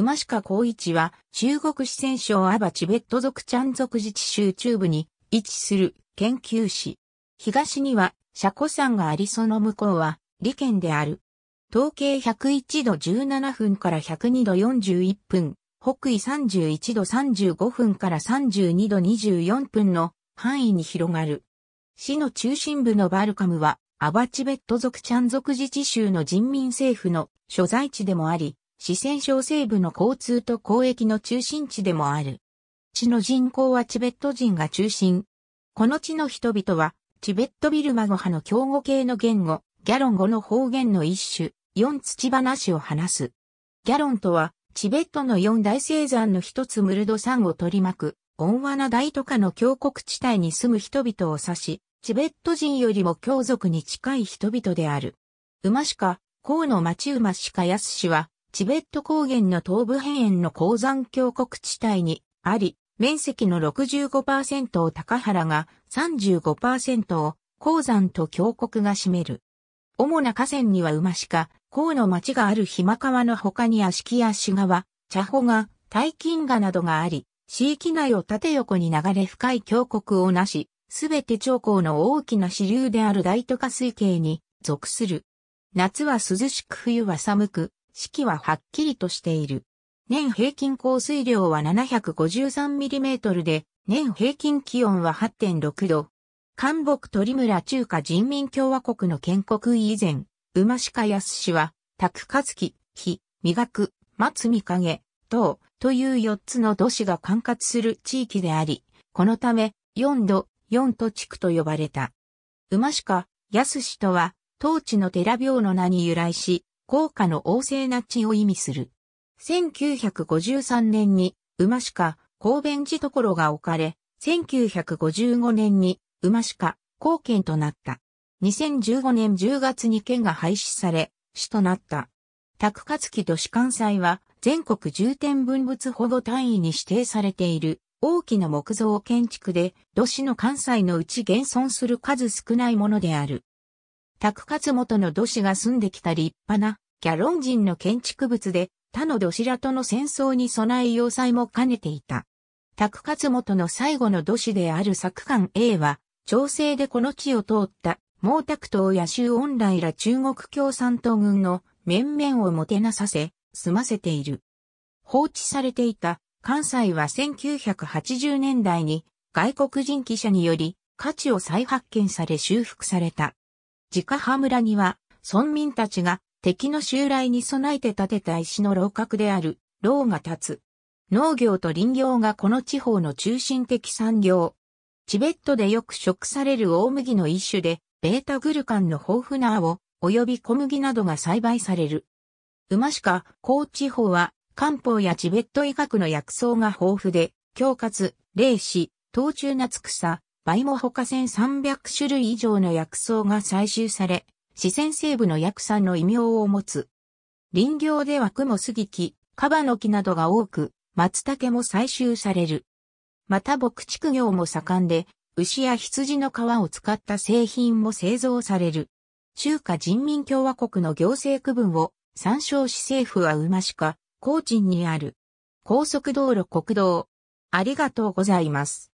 馬鹿光一は、中国四川省アバチベット族チャン族自治州中部に位置する研究士。東には、ャコ山がありその向こうは、利県である。統計101度17分から102度41分、北緯31度35分から32度24分の範囲に広がる。市の中心部のバルカムは、アバチベット族チャン族自治州の人民政府の所在地でもあり、四川省西部の交通と交易の中心地でもある。地の人口はチベット人が中心。この地の人々は、チベットビルマ語派の強語系の言語、ギャロン語の方言の一種、四土話を話す。ギャロンとは、チベットの四大生山の一つムルド山を取り巻く、オンワナ大都会の強国地帯に住む人々を指し、チベット人よりも強族に近い人々である。馬鹿、河野町馬鹿康氏は、チベット高原の東部辺縁の鉱山峡谷地帯にあり、面積の65%を高原が35%を鉱山と峡谷が占める。主な河川には馬鹿、河の町があるひま川の他に屋敷や志川、茶穂が、大金河などがあり、地域内を縦横に流れ深い峡谷をなし、すべて長江の大きな支流である大都下水系に属する。夏は涼しく冬は寒く、四季ははっきりとしている。年平均降水量は 753mm で、年平均気温は8.6度。韓北鳥村中華人民共和国の建国以前、馬鹿康氏は、拓か月、日、磨く、松見影、等、という四つの都市が管轄する地域であり、このため、四度、四都地区と呼ばれた。馬鹿、康氏とは、当地の寺廟の名に由来し、効果の旺盛な地を意味する。1953年に馬鹿公弁寺所が置かれ、1955年に馬鹿公県となった。2015年10月に県が廃止され、市となった。宅活期都市関西は全国重点文物保護単位に指定されている大きな木造建築で、都市の関西のうち現存する数少ないものである。拓勝元の土師が住んできた立派なキャロン人の建築物で他の土師らとの戦争に備え要塞も兼ねていた。拓勝元の最後の土師である作官 A は、調整でこの地を通った毛沢東や周恩来ら中国共産党軍の面々をもてなさせ、済ませている。放置されていた関西は1980年代に外国人記者により価値を再発見され修復された。自家派村には、村民たちが敵の襲来に備えて建てた石の楼閣である、楼が立つ。農業と林業がこの地方の中心的産業。チベットでよく食される大麦の一種で、ベータグルカンの豊富な青、及び小麦などが栽培される。馬鹿、高地方は、漢方やチベット医学の薬草が豊富で、強活、霊子、冬中夏草、バモホ他1300種類以上の薬草が採集され、四川西部の薬産の異名を持つ。林業ではクモスギキ、カバノ木などが多く、松茸も採集される。また牧畜業も盛んで、牛や羊の皮を使った製品も製造される。中華人民共和国の行政区分を参照市政府は馬鹿、高鎮にある。高速道路国道。ありがとうございます。